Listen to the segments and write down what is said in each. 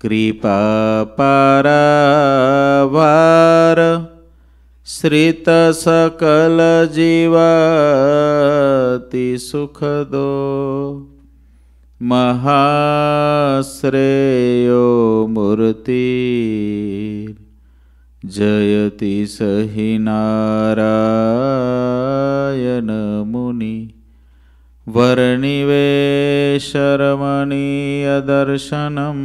कृपापरावार श्रितसकलजीवति सुखदो महाश्रेयो मूर्ति जयति सहि नारायनमुनि वर्णिवेशरमणीयदर्शनम्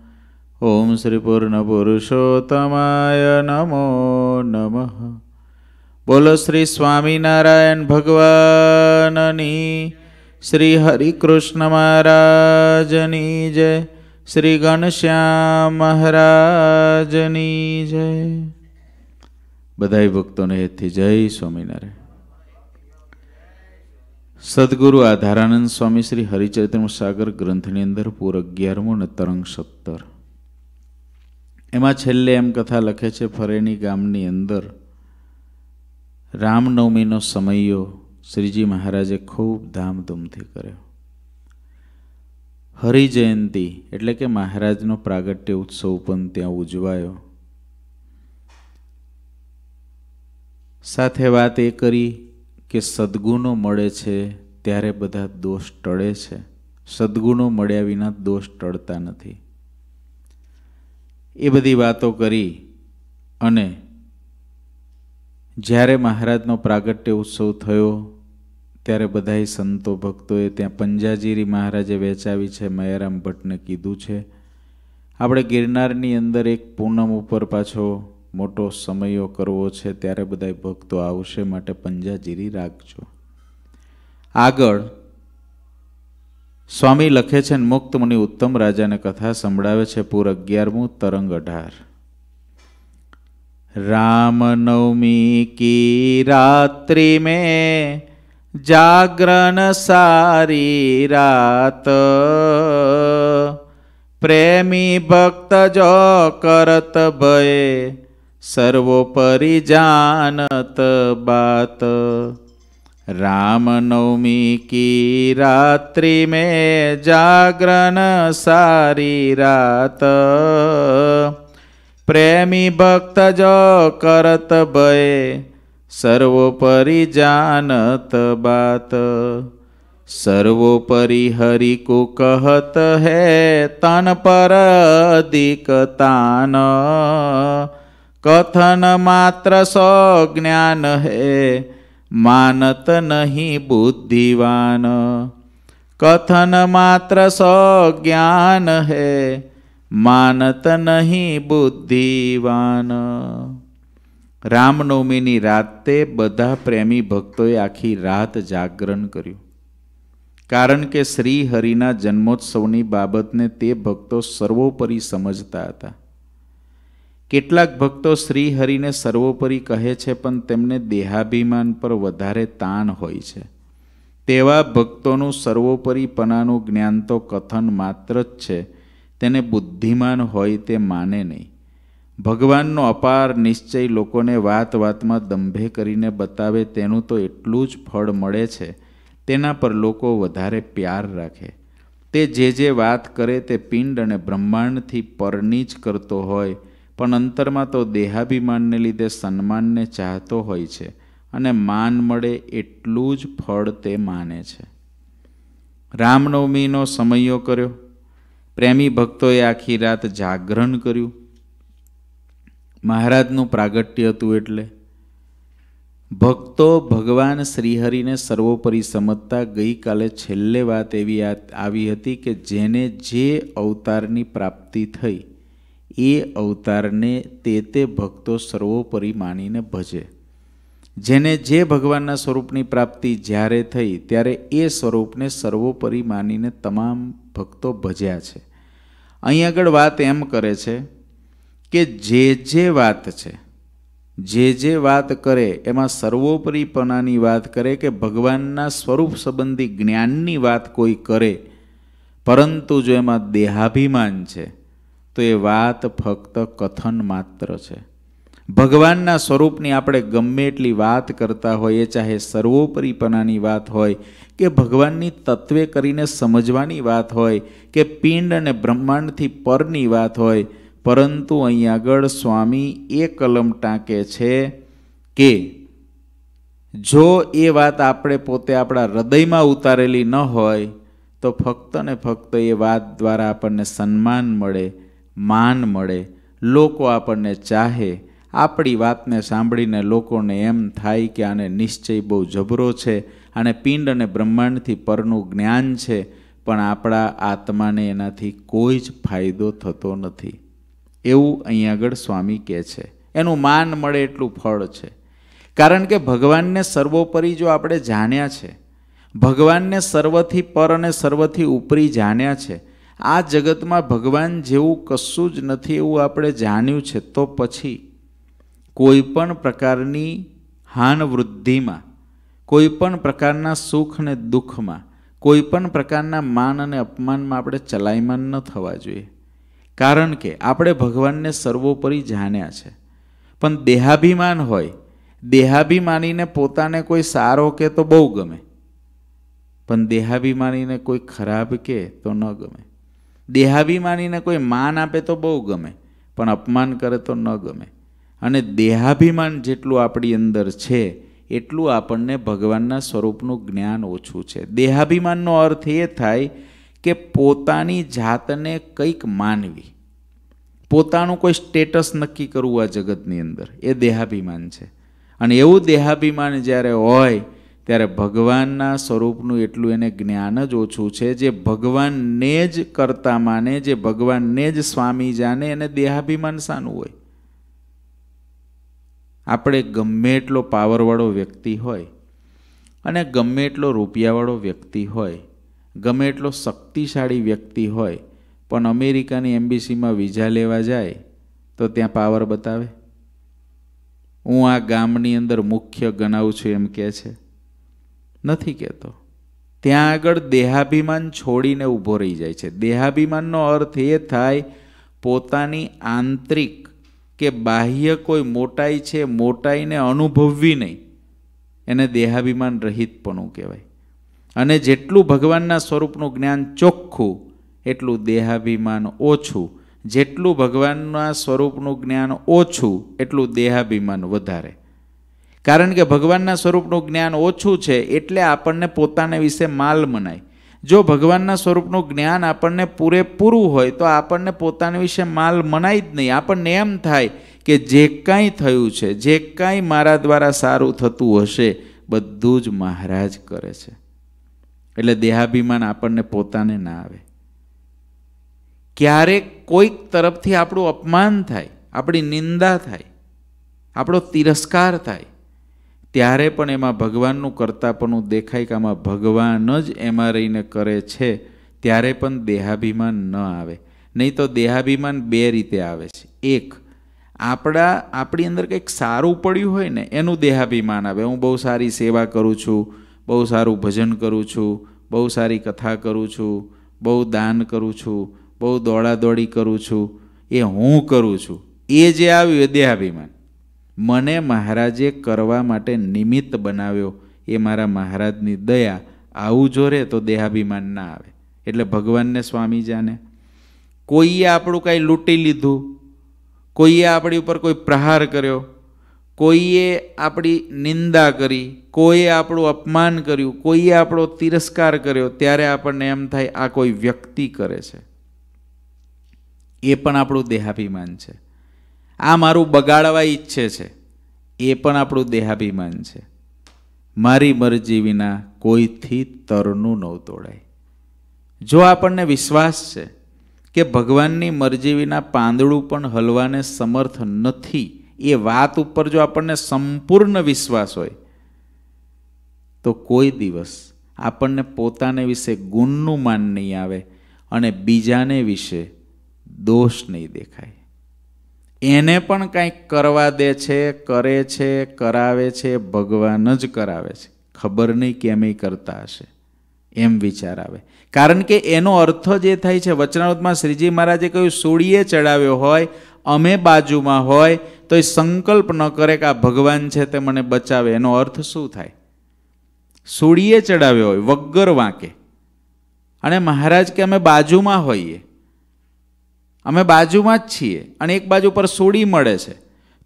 ઓમ શ્રી પૂર્ણ પુરુષોત્તમાય નમો નમઃ બોલો શ્રી સ્વામિનારાયણ ભગવાનની શ્રી હરિકૃષ્ણ મહારાજની જય શ્રી ગણશ્યામ મહારાજની જય બધા ભક્તોને હેતથી જય સ્વામિનારાયણ સદગુરુ આધારાનંદ સ્વામી શ્રી હરિચરિત્ર સાગર ગ્રંથની અંદર પૂર અગિયારમો ને તરંગ સત્તર એમાં છેલ્લે એમ કથા લખે છે ફરેની ગામની અંદર રામનવમીનો સમયો શ્રીજી મહારાજે ખૂબ ધામધૂમથી કર્યો હરિજયંતિ એટલે કે મહારાજનો પ્રાગટ્ય ઉત્સવ પણ ત્યાં ઉજવાયો સાથે વાત એ કરી કે સદગુણો મળે છે ત્યારે બધા દોષ ટળે છે સદગુણો મળ્યા વિના દોષ ટળતા નથી એ બધી વાતો કરી અને જ્યારે મહારાજનો પ્રાગટ્ય ઉત્સવ થયો ત્યારે બધાય સંતો ભક્તોએ ત્યાં પંજાજીરી મહારાજે વહેંચાવી છે મયારામ ભટ્ટને કીધું છે આપણે ગિરનારની અંદર એક પૂનમ ઉપર પાછો મોટો સમયો કરવો છે ત્યારે બધાય ભક્તો આવશે માટે પંજાજીરી રાખજો આગળ સ્વામી લખે છે મુક્ત મુનિ ઉત્તમ રાજાને કથા સંભળાવે છે પૂર અગિયારમું તરંગ અઢાર રામ નવમી કી રાત્રિ મેં જાગરણ સારી રાત પ્રેમી ભક્ત જો કરત ભય સર્વોપરી જાનત બાત रामनवमी की रात्रि में जागरण सारी रात प्रेमी भक्त जो करत भय सर्वोपरि जानत बात सर्वोपरि हरि को कहत है तन पर अधिक तान कथन मात्र सौ ज्ञान है માનત નહીં બુદ્ધિવાન કથન માત્ર સજ્ઞાન હે માનત નહીં બુદ્ધિવાન રામનવમીની રાતે બધા પ્રેમી ભક્તોએ આખી રાત જાગરણ કર્યું કારણ કે શ્રી હરિના જન્મોત્સવની બાબતને તે ભક્તો સર્વોપરી સમજતા હતા કેટલાક ભક્તો શ્રીહરિને સર્વોપરી કહે છે પણ તેમને દેહાભિમાન પર વધારે તાણ હોય છે તેવા ભક્તોનું સર્વોપરીપણાનું જ્ઞાન તો કથન માત્ર જ છે તેને બુદ્ધિમાન હોય તે માને નહીં ભગવાનનો અપાર નિશ્ચય લોકોને વાત વાતમાં દંભે કરીને બતાવે તેનું તો એટલું જ ફળ મળે છે તેના પર લોકો વધારે પ્યાર રાખે તે જે જે વાત કરે તે પિંડ અને બ્રહ્માંડથી પરની જ કરતો હોય પણ અંતરમાં તો દેહાભિમાનને લીધે સન્માનને ચાહતો હોય છે અને માન મળે એટલું જ ફળ તે માને છે રામનવમીનો સમયો કર્યો પ્રેમી ભક્તોએ આખી રાત જાગરણ કર્યું મહારાજનું પ્રાગટ્ય હતું એટલે ભક્તો ભગવાન શ્રીહરિને સર્વોપરી સમજતા ગઈકાલે છેલ્લે વાત એવી આવી હતી કે જેને જે અવતારની પ્રાપ્તિ થઈ એ અવતારને તે તે ભક્તો સર્વોપરી માનીને ભજે જેને જે ભગવાનના સ્વરૂપની પ્રાપ્તિ જ્યારે થઈ ત્યારે એ સ્વરૂપને સર્વોપરી માનીને તમામ ભક્તો ભજ્યા છે અહીં આગળ વાત એમ કરે છે કે જે જે વાત છે જે જે વાત કરે એમાં સર્વોપરીપણાની વાત કરે કે ભગવાનના સ્વરૂપ સંબંધી જ્ઞાનની વાત કોઈ કરે પરંતુ જો એમાં દેહાભિમાન છે તો એ વાત ફક્ત કથન માત્ર છે ભગવાનના સ્વરૂપની આપણે ગમે એટલી વાત કરતા હોઈએ ચાહે સર્વોપરીપણાની વાત હોય કે ભગવાનની તત્વે કરીને સમજવાની વાત હોય કે પિંડ અને બ્રહ્માંડથી પરની વાત હોય પરંતુ અહીં આગળ સ્વામી એ કલમ ટાંકે છે કે જો એ વાત આપણે પોતે આપણા હૃદયમાં ઉતારેલી ન હોય તો ફક્ત ને ફક્ત એ વાત દ્વારા આપણને સન્માન મળે માન મળે લોકો આપણને ચાહે આપણી વાતને સાંભળીને લોકોને એમ થાય કે આને નિશ્ચય બહુ જબરો છે આને પિંડ અને બ્રહ્માંડથી પરનું જ્ઞાન છે પણ આપણા આત્માને એનાથી કોઈ જ ફાયદો થતો નથી એવું અહીં આગળ સ્વામી કહે છે એનું માન મળે એટલું ફળ છે કારણ કે ભગવાનને સર્વોપરી જો આપણે જાણ્યા છે ભગવાનને સર્વથી પર અને સર્વથી ઉપરી જાણ્યા છે આ જગતમાં ભગવાન જેવું કશું જ નથી એવું આપણે જાણ્યું છે તો પછી કોઈ પણ પ્રકારની હાન વૃદ્ધિમાં કોઈ પણ પ્રકારના સુખ અને દુઃખમાં કોઈ પણ પ્રકારના માન અને અપમાનમાં આપણે ચલાયમાન ન થવા જોઈએ કારણ કે આપણે ભગવાનને સર્વોપરી જાણ્યા છે પણ દેહાભિમાન હોય દેહાભિમાનીને પોતાને કોઈ સારો કે તો બહુ ગમે પણ દેહાભિમાનીને કોઈ ખરાબ કે તો ન ગમે દેહાભિમાનીને કોઈ માન આપે તો બહુ ગમે પણ અપમાન કરે તો ન ગમે અને દેહાભિમાન જેટલું આપણી અંદર છે એટલું આપણને ભગવાનના સ્વરૂપનું જ્ઞાન ઓછું છે દેહાભિમાનનો અર્થ એ થાય કે પોતાની જાતને કંઈક માનવી પોતાનું કોઈ સ્ટેટસ નક્કી કરવું આ જગતની અંદર એ દેહાભિમાન છે અને એવું દેહાભિમાન જ્યારે હોય ત્યારે ભગવાનના સ્વરૂપનું એટલું એને જ્ઞાન જ ઓછું છે જે ભગવાનને જ કરતા માને જે ભગવાનને જ સ્વામી જાણે એને દેહાભિમાન સાનું હોય આપણે ગમે એટલો પાવરવાળો વ્યક્તિ હોય અને ગમે એટલો રૂપિયાવાળો વ્યક્તિ હોય ગમે એટલો શક્તિશાળી વ્યક્તિ હોય પણ અમેરિકાની એમ્બીસીમાં વિઝા લેવા જાય તો ત્યાં પાવર બતાવે હું આ ગામની અંદર મુખ્ય ગણાવું છું એમ કહે છે નથી કહેતો ત્યાં આગળ દેહાભિમાન છોડીને ઊભો રહી જાય છે દેહાભિમાનનો અર્થ એ થાય પોતાની આંતરિક કે બાહ્ય કોઈ મોટાઈ છે મોટાઈને અનુભવવી નહીં એને દેહાભિમાન રહિતપણું કહેવાય અને જેટલું ભગવાનના સ્વરૂપનું જ્ઞાન ચોખ્ખું એટલું દેહાભિમાન ઓછું જેટલું ભગવાનના સ્વરૂપનું જ્ઞાન ઓછું એટલું દેહાભિમાન વધારે કારણ કે ભગવાનના સ્વરૂપનું જ્ઞાન ઓછું છે એટલે આપણને પોતાને વિશે માલ મનાય જો ભગવાનના સ્વરૂપનું જ્ઞાન આપણને પૂરેપૂરું હોય તો આપણને પોતાને વિશે માલ મનાય જ નહીં આપણને એમ થાય કે જે કાંઈ થયું છે જે કાંઈ મારા દ્વારા સારું થતું હશે બધું જ મહારાજ કરે છે એટલે દેહાભિમાન આપણને પોતાને ના આવે ક્યારેક કોઈક તરફથી આપણું અપમાન થાય આપણી નિંદા થાય આપણો તિરસ્કાર થાય ત્યારે પણ એમાં ભગવાનનું કરતાપણું દેખાય કે આમાં ભગવાન જ એમાં રહીને કરે છે ત્યારે પણ દેહાભિમાન ન આવે નહીં તો દેહાભિમાન બે રીતે આવે છે એક આપણા આપણી અંદર કંઈક સારું પડ્યું હોય ને એનું દેહાભિમાન આવે હું બહુ સારી સેવા કરું છું બહુ સારું ભજન કરું છું બહુ સારી કથા કરું છું બહુ દાન કરું છું બહુ દોડાદોડી કરું છું એ હું કરું છું એ જે આવ્યું એ દેહાભિમાન મને મહારાજે કરવા માટે નિમિત્ત બનાવ્યો એ મારા મહારાજની દયા આવું જો રહે તો દેહાભિમાન ના આવે એટલે ભગવાનને સ્વામી જાને કોઈએ આપણું કાંઈ લૂંટી લીધું કોઈએ આપણી ઉપર કોઈ પ્રહાર કર્યો કોઈએ આપણી નિંદા કરી કોઈએ આપણું અપમાન કર્યું કોઈએ આપણો તિરસ્કાર કર્યો ત્યારે આપણને એમ થાય આ કોઈ વ્યક્તિ કરે છે એ પણ આપણું દેહાભિમાન છે આ મારું બગાડવા ઈચ્છે છે એ પણ આપણું દેહાભિમાન છે મારી મરજી વિના કોઈથી તરનું ન તોડાય જો આપણને વિશ્વાસ છે કે ભગવાનની મરજી વિના પાંદડું પણ હલવાને સમર્થ નથી એ વાત ઉપર જો આપણને સંપૂર્ણ વિશ્વાસ હોય તો કોઈ દિવસ આપણને પોતાને વિશે ગુણનું માન નહીં આવે અને બીજાને વિશે દોષ નહીં દેખાય એને પણ કાંઈક કરવા દે છે કરે છે કરાવે છે ભગવાન જ કરાવે છે ખબર નહીં કેમ એ કરતા હશે એમ વિચાર આવે કારણ કે એનો અર્થ જે થાય છે વચનાવતમાં શ્રીજી મહારાજે કહ્યું સૂર્યે ચડાવ્યો હોય અમે બાજુમાં હોય તો એ સંકલ્પ ન કરે કે આ ભગવાન છે તે મને બચાવે એનો અર્થ શું થાય સૂર્યે ચડાવ્યો હોય વગર વાંકે અને મહારાજ કે અમે બાજુમાં હોઈએ અમે બાજુમાં જ છીએ અને એક બાજુ પર સોડી મળે છે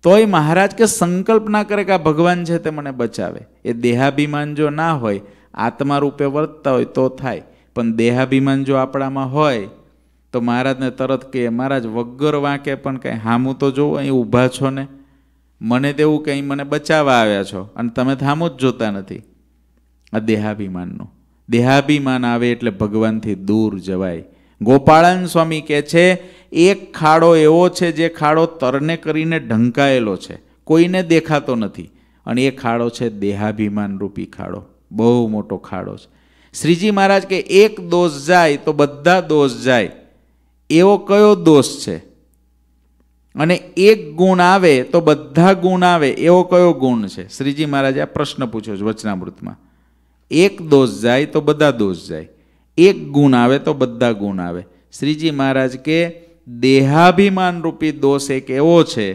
તોય મહારાજ કે સંકલ્પ ના કરે કે આ ભગવાન છે તે મને બચાવે એ દેહાભિમાન જો ના હોય આત્મા રૂપે વર્તતા હોય તો થાય પણ દેહાભિમાન જો આપણામાં હોય તો મહારાજને તરત કહે મહારાજ વગર વાંકે પણ કંઈ હામું તો જોવો અહીં ઊભા છો ને મને તેવું કંઈ મને બચાવવા આવ્યા છો અને તમે થામું જ જોતા નથી આ દેહાભિમાનનું દેહાભિમાન આવે એટલે ભગવાનથી દૂર જવાય ગોપાળન સ્વામી કહે છે એક ખાડો એવો છે જે ખાડો તરને કરીને ઢંકાયેલો છે કોઈને દેખાતો નથી અને એ ખાડો છે દેહાભિમાન રૂપી ખાડો બહુ મોટો ખાડો છે શ્રીજી મહારાજ કે એક દોષ જાય તો બધા દોષ જાય એવો કયો દોષ છે અને એક ગુણ આવે તો બધા ગુણ આવે એવો કયો ગુણ છે શ્રીજી મહારાજે આ પ્રશ્ન પૂછ્યો છે વચનામૃતમાં એક દોષ જાય તો બધા દોષ જાય એક ગુણ આવે તો બધા ગુણ આવે શ્રીજી મહારાજ કે દેહાભિમાન રૂપી દોષ એક એવો છે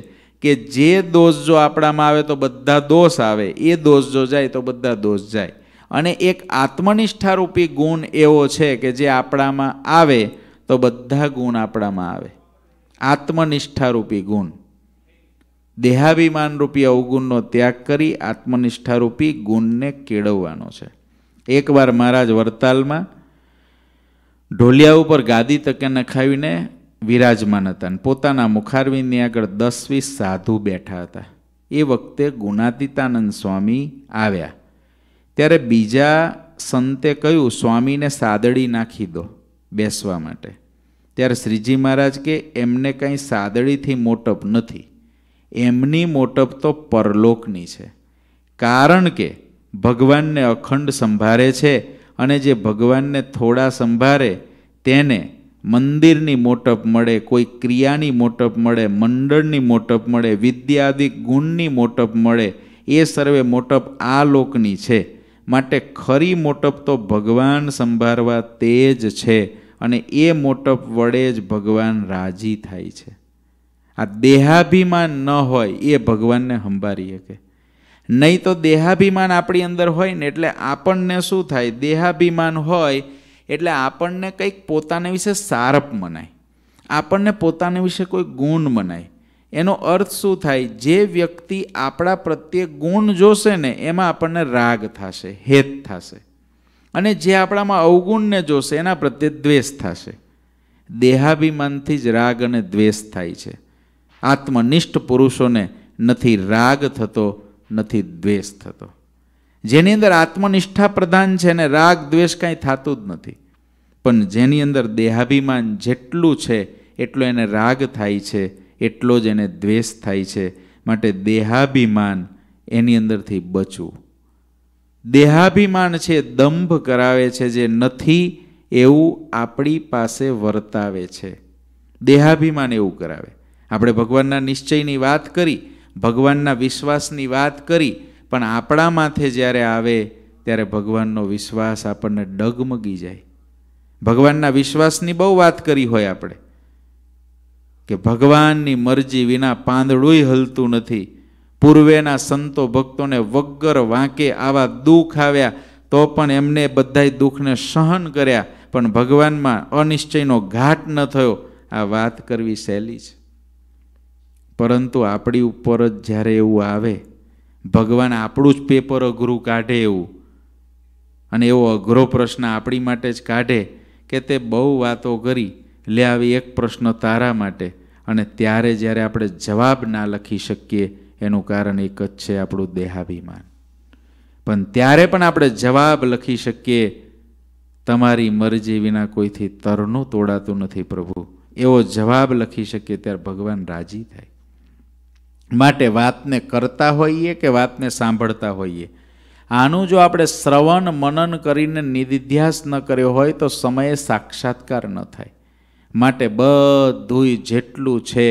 કે જે દોષ જો આપણામાં આવે તો બધા દોષ આવે એ દોષ જો જાય તો બધા દોષ જાય અને એક આત્મનિષ્ઠારૂપી ગુણ એવો છે કે જે આપણામાં આવે તો બધા ગુણ આપણામાં આવે આત્મનિષ્ઠારૂપી ગુણ દેહાભિમાન રૂપી અવગુણનો ત્યાગ કરી આત્મનિષ્ઠારૂપી ગુણને કેળવવાનો છે એકવાર મહારાજ વરતાલમાં ઢોલિયા ઉપર ગાદી તકે નખાવીને વિરાજમાન હતા અને પોતાના મુખારવીની આગળ દસ વીસ સાધુ બેઠા હતા એ વખતે ગુણાતીતાનંદ સ્વામી આવ્યા ત્યારે બીજા સંતે કહ્યું સ્વામીને સાદડી નાખી દો બેસવા માટે ત્યારે શ્રીજી મહારાજ કે એમને કંઈ સાદડીથી મોટપ નથી એમની મોટપ તો પરલોકની છે કારણ કે ભગવાનને અખંડ સંભાળે છે અને જે ભગવાનને થોડા સંભાળે તેને મંદિરની મોટપ મળે કોઈ ક્રિયાની મોટપ મળે મંડળની મોટપ મળે વિદ્યાદિક ગુણની મોટપ મળે એ સર્વે મોટપ આ લોકની છે માટે ખરી મોટપ તો ભગવાન સંભાળવા તે જ છે અને એ મોટપ વડે જ ભગવાન રાજી થાય છે આ દેહાભિમાન ન હોય એ ભગવાનને સંભાળી શકે નહીં તો દેહાભિમાન આપણી અંદર હોય ને એટલે આપણને શું થાય દેહાભિમાન હોય એટલે આપણને કંઈક પોતાને વિશે સારપ મનાય આપણને પોતાને વિશે કોઈ ગુણ મનાય એનો અર્થ શું થાય જે વ્યક્તિ આપણા પ્રત્યે ગુણ જોશે ને એમાં આપણને રાગ થશે હેત થશે અને જે આપણામાં અવગુણને જોશે એના પ્રત્યે દ્વેષ થશે દેહાભિમાનથી જ રાગ અને દ્વેષ થાય છે આત્મનિષ્ઠ પુરુષોને નથી રાગ થતો નથી દ્વેષ થતો જેની અંદર આત્મનિષ્ઠા પ્રધાન છે અને રાગ દ્વેષ કાંઈ થતું જ નથી પણ જેની અંદર દેહાભિમાન જેટલું છે એટલો એને રાગ થાય છે એટલો જ એને દ્વેષ થાય છે માટે દેહાભિમાન એની અંદરથી બચવું દેહાભિમાન છે દંભ કરાવે છે જે નથી એવું આપણી પાસે વર્તાવે છે દેહાભિમાન એવું કરાવે આપણે ભગવાનના નિશ્ચયની વાત કરી ભગવાનના વિશ્વાસની વાત કરી પણ આપણા માથે જ્યારે આવે ત્યારે ભગવાનનો વિશ્વાસ આપણને ડગમગી જાય ભગવાનના વિશ્વાસની બહુ વાત કરી હોય આપણે કે ભગવાનની મરજી વિના પાંદડુંય હલતું નથી પૂર્વેના સંતો ભક્તોને વગર વાંકે આવા દુઃખ આવ્યા તો પણ એમને બધાય દુઃખને સહન કર્યા પણ ભગવાનમાં અનિશ્ચયનો ઘાટ ન થયો આ વાત કરવી સહેલી છે પરંતુ આપણી ઉપર જ જ્યારે એવું આવે ભગવાન આપણું જ પેપર અઘરું કાઢે એવું અને એવો અઘરો પ્રશ્ન આપણી માટે જ કાઢે કે તે બહુ વાતો કરી લે આવી એક પ્રશ્ન તારા માટે અને ત્યારે જ્યારે આપણે જવાબ ના લખી શકીએ એનું કારણ એક જ છે આપણું દેહાભિમાન પણ ત્યારે પણ આપણે જવાબ લખી શકીએ તમારી મરજી વિના કોઈથી તરનું તોડાતું નથી પ્રભુ એવો જવાબ લખી શકીએ ત્યારે ભગવાન રાજી થાય માટે વાતને કરતા હોઈએ કે વાતને સાંભળતા હોઈએ આનું જો આપણે શ્રવણ મનન કરીને નિધિધ્યાસ ન કર્યો હોય તો સમયે સાક્ષાત્કાર ન થાય માટે બધું જેટલું છે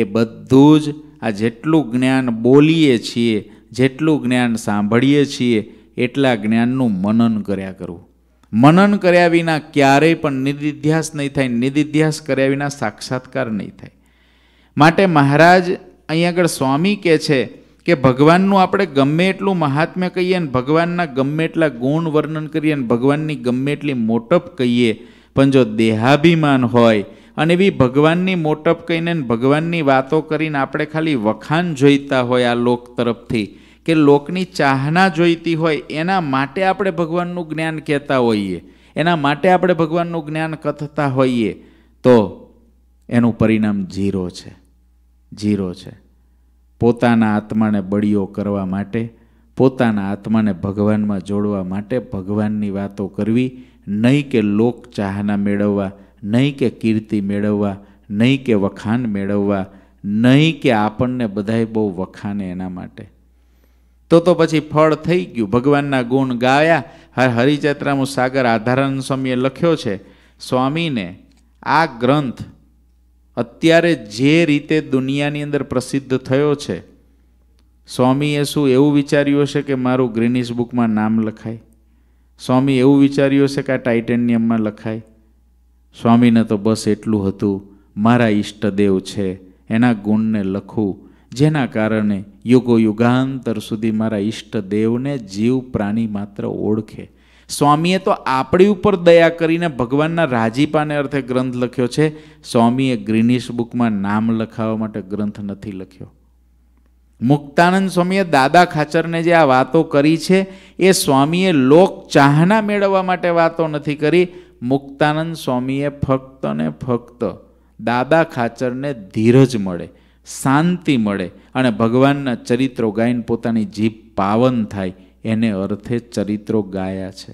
એ બધું જ આ જેટલું જ્ઞાન બોલીએ છીએ જેટલું જ્ઞાન સાંભળીએ છીએ એટલા જ્ઞાનનું મનન કર્યા કરવું મનન કર્યા વિના ક્યારેય પણ નિધિધ્યાસ નહીં થાય નિધિધ્યાસ કર્યા વિના સાક્ષાત્કાર નહીં થાય માટે મહારાજ અહીં આગળ સ્વામી કહે છે કે ભગવાનનું આપણે ગમે એટલું મહાત્મ્ય કહીએ ને ભગવાનના ગમે એટલા ગુણ વર્ણન કરીએ ને ભગવાનની ગમે એટલી મોટપ કહીએ પણ જો દેહાભિમાન હોય અને એવી ભગવાનની મોટપ કહીને ભગવાનની વાતો કરીને આપણે ખાલી વખાણ જોઈતા હોય આ લોક તરફથી કે લોકની ચાહના જોઈતી હોય એના માટે આપણે ભગવાનનું જ્ઞાન કહેતા હોઈએ એના માટે આપણે ભગવાનનું જ્ઞાન કથતા હોઈએ તો એનું પરિણામ ઝીરો છે જીરો છે પોતાના આત્માને બળીઓ કરવા માટે પોતાના આત્માને ભગવાનમાં જોડવા માટે ભગવાનની વાતો કરવી નહીં કે લોક ચાહના મેળવવા નહીં કે કીર્તિ મેળવવા નહીં કે વખાણ મેળવવા નહીં કે આપણને બધાય બહુ વખાને એના માટે તો તો પછી ફળ થઈ ગયું ભગવાનના ગુણ ગાયા હરિચેત્રામુ સાગર આધારણ સ્વામીએ લખ્યો છે સ્વામીને આ ગ્રંથ અત્યારે જે રીતે દુનિયાની અંદર પ્રસિદ્ધ થયો છે સ્વામીએ શું એવું વિચાર્યું હશે કે મારું ગ્રીનિશ બુકમાં નામ લખાય સ્વામી એવું વિચાર્યું હશે કે આ ટાઇટેનિયમમાં લખાય સ્વામીને તો બસ એટલું હતું મારા ઈષ્ટદેવ છે એના ગુણને લખું જેના કારણે યુગો યુગાંતર સુધી મારા ઈષ્ટદેવને જીવ પ્રાણી માત્ર ઓળખે સ્વામીએ તો આપણી ઉપર દયા કરીને ભગવાનના રાજીપાને અર્થે ગ્રંથ લખ્યો છે સ્વામીએ ગ્રીનિશ બુકમાં નામ લખાવવા માટે ગ્રંથ નથી લખ્યો મુક્તાનંદ સ્વામીએ દાદા ખાચરને જે આ વાતો કરી છે એ સ્વામીએ લોક ચાહના મેળવવા માટે વાતો નથી કરી મુક્તાનંદ સ્વામીએ ફક્ત ને ફક્ત દાદા ખાચરને ધીરજ મળે શાંતિ મળે અને ભગવાનના ચરિત્રો ગાઈને પોતાની જીભ પાવન થાય એને અર્થે ચરિત્રો ગાયા છે